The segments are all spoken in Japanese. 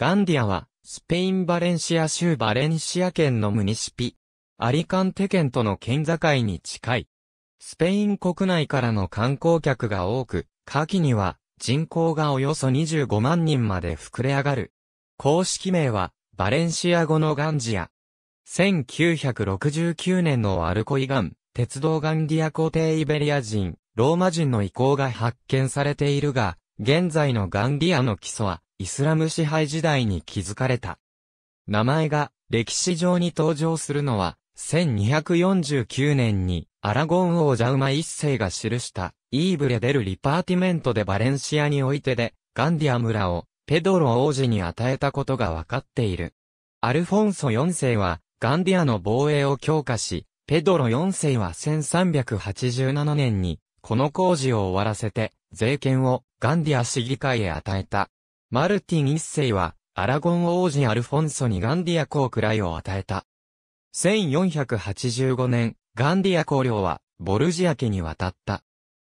ガンディアは、スペイン・バレンシア州バレンシア県のムニシピ、アリカンテ県との県境に近い。スペイン国内からの観光客が多く、夏季には人口がおよそ25万人まで膨れ上がる。公式名は、バレンシア語のガンジア。1969年のアルコイガン、鉄道ガンディア皇帝イベリア人、ローマ人の遺構が発見されているが、現在のガンディアの基礎は、イスラム支配時代に築かれた。名前が歴史上に登場するのは、1249年にアラゴン王ジャウマ一世が記したイーブレデルリパーティメントでバレンシアにおいてでガンディア村をペドロ王子に与えたことがわかっている。アルフォンソ4世はガンディアの防衛を強化し、ペドロ4世は1387年にこの工事を終わらせて税権をガンディア市議会へ与えた。マルティン一世は、アラゴン王子アルフォンソにガンディア公位を与えた。1485年、ガンディア公領は、ボルジア家に渡った。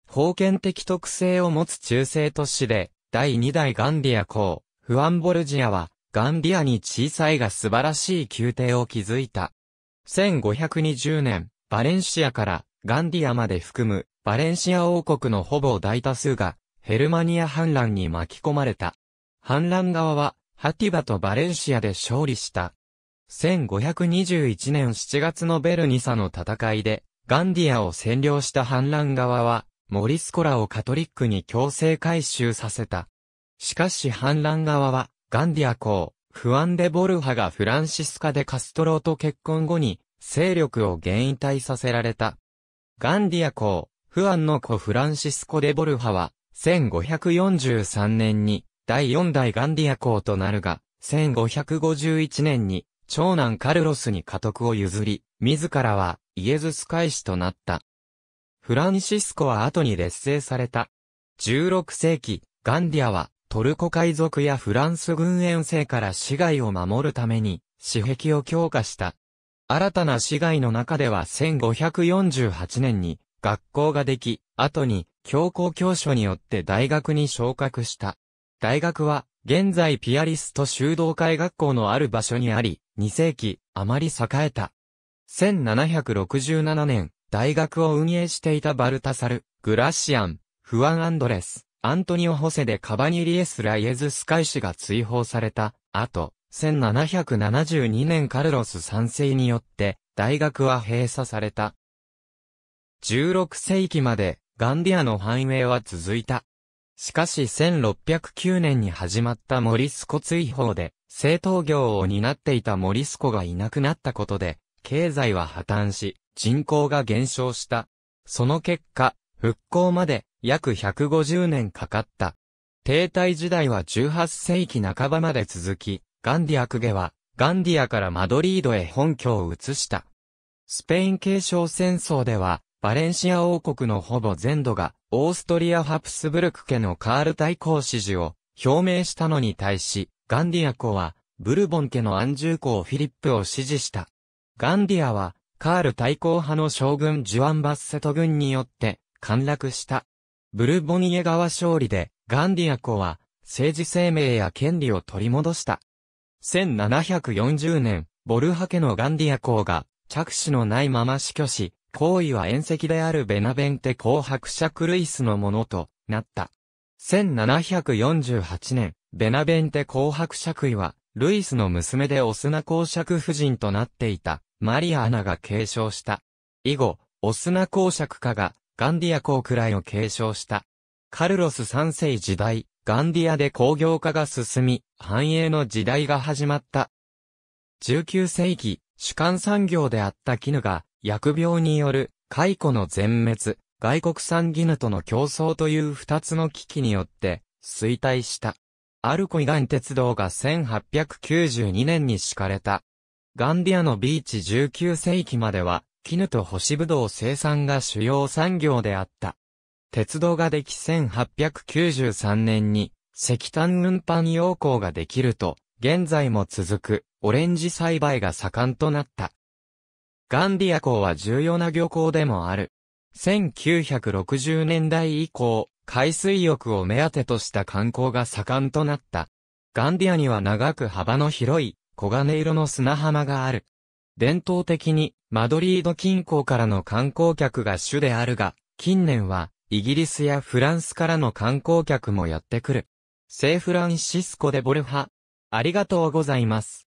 封建的特性を持つ中世都市で、第2代ガンディア公、フアンボルジアは、ガンディアに小さいが素晴らしい宮廷を築いた。1520年、バレンシアからガンディアまで含む、バレンシア王国のほぼ大多数が、ヘルマニア反乱に巻き込まれた。反乱側は、ハティバとバレンシアで勝利した。1521年7月のベルニサの戦いで、ガンディアを占領した反乱側は、モリスコラをカトリックに強制改修させた。しかし反乱側は、ガンディア公、フアンデ・ボルハがフランシスカ・でカストローと結婚後に、勢力を減引退させられた。ガンディア公、フアンの子フランシスコ・デ・ボルハは、1543年に、第4代ガンディア公となるが、1551年に、長男カルロスに家督を譲り、自らはイエズス会士となった。フランシスコは後に劣勢された。16世紀、ガンディアはトルコ海賊やフランス軍遠征から市街を守るために、死壁を強化した。新たな市街の中では1548年に学校ができ、後に教皇教書によって大学に昇格した。大学は、現在ピアリスト修道会学校のある場所にあり、2世紀、あまり栄えた。1767年、大学を運営していたバルタサル、グラシアン、フアン・アンドレス、アントニオ・ホセでカバニリエス・ライエズスカイ氏が追放された、後、1772年カルロス3世によって、大学は閉鎖された。16世紀まで、ガンディアの繁栄は続いた。しかし1609年に始まったモリスコ追放で、製陶業を担っていたモリスコがいなくなったことで、経済は破綻し、人口が減少した。その結果、復興まで約150年かかった。停滞時代は18世紀半ばまで続き、ガンディアクゲは、ガンディアからマドリードへ本拠を移した。スペイン継承戦争では、バレンシア王国のほぼ全土が、オーストリア・ハプスブルク家のカール大公支持を表明したのに対し、ガンディア公は、ブルボン家の安住公フィリップを支持した。ガンディアは、カール対抗派の将軍ジュアン・バッセト軍によって、陥落した。ブルボニエ側勝利で、ガンディア公は、政治生命や権利を取り戻した。1740年、ボルハ家のガンディア公が、着手のないまま死去し、行為は宴石であるベナベンテ公伯爵ルイスのものとなった。1748年、ベナベンテ公伯爵位は、ルイスの娘でオスナ公爵夫人となっていた、マリアアナが継承した。以後、オスナ公爵家が、ガンディア公くらいを継承した。カルロス3世時代、ガンディアで工業化が進み、繁栄の時代が始まった。19世紀、主観産業であった絹が、薬病による解雇の全滅、外国産ギヌとの競争という二つの危機によって衰退した。アルコイガン鉄道が1892年に敷かれた。ガンディアのビーチ19世紀までは、絹と干しぶどう生産が主要産業であった。鉄道ができ1893年に石炭運搬要項ができると、現在も続くオレンジ栽培が盛んとなった。ガンディア港は重要な漁港でもある。1960年代以降、海水浴を目当てとした観光が盛んとなった。ガンディアには長く幅の広い、黄金色の砂浜がある。伝統的に、マドリード近郊からの観光客が主であるが、近年は、イギリスやフランスからの観光客もやってくる。セーフランシスコでボルハ。ありがとうございます。